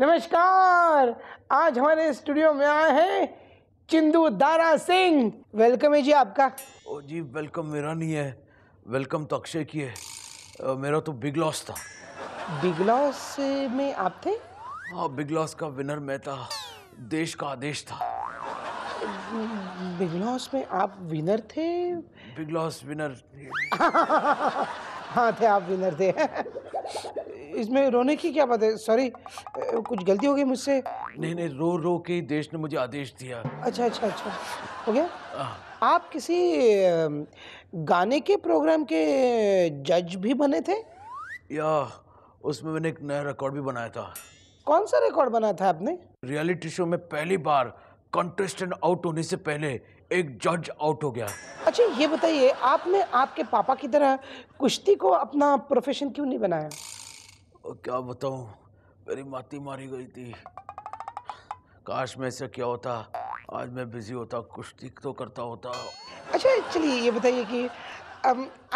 नमस्कार आज हमारे स्टूडियो में आए हैं चिंदू दारा सिंह वेलकम है जी आपका ओ जी वेलकम मेरा नहीं है वेलकम तो अक्षय की है आ, मेरा तो बिग लॉस था बिग लॉस में आप थे हाँ बिग लॉस का विनर मैं था देश का आदेश था बिग लॉस में आप विनर थे बिग लॉस विनर हाँ थे आप विनर थे इसमें रोने की क्या बात है सॉरी कुछ गलती हो गई मुझसे नहीं नहीं रो रो के देश ने मुझे आदेश दिया अच्छा अच्छा अच्छा हो गया हाँ। आप किसी गाने के प्रोग्राम के जज भी बने थे या उसमें मैंने एक नया रिकॉर्ड भी बनाया था कौन सा रिकॉर्ड बनाया था आपने रियलिटी शो में पहली बार कंटेस्टेंट आउट होने से पहले एक जज आउट हो गया अच्छा ये बताइए आपने आपके पापा की तरह कुश्ती को अपना प्रोफेशन क्यों नहीं बनाया क्या बताऊँ मेरी माती मारी गई थी काश में ऐसा क्या होता आज मैं बिजी होता कुश्ती तो करता होता अच्छा चलिए ये बताइए कि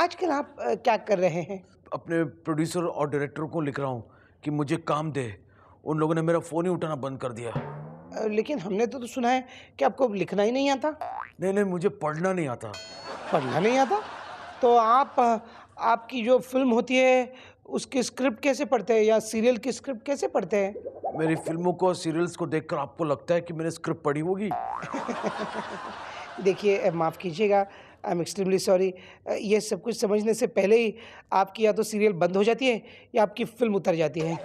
आजकल आप क्या कर रहे हैं अपने प्रोड्यूसर और डायरेक्टर को लिख रहा हूँ कि मुझे काम दे उन लोगों ने मेरा फ़ोन ही उठाना बंद कर दिया लेकिन हमने तो, तो सुना है कि आपको लिखना ही नहीं आता नहीं नहीं मुझे पढ़ना नहीं आता पढ़ना नहीं आता तो आप आपकी जो फिल्म होती है उसकी स्क्रिप्ट कैसे पढ़ते हैं या सीरियल की स्क्रिप्ट कैसे पढ़ते हैं मेरी फिल्मों को सीरियल्स को देखकर आपको लगता है कि मैंने स्क्रिप्ट पढ़ी होगी देखिए माफ़ कीजिएगा आई एम एक्सट्रीमली सॉरी ये सब कुछ समझने से पहले ही आपकी या तो सीरियल बंद हो जाती है या आपकी फिल्म उतर जाती है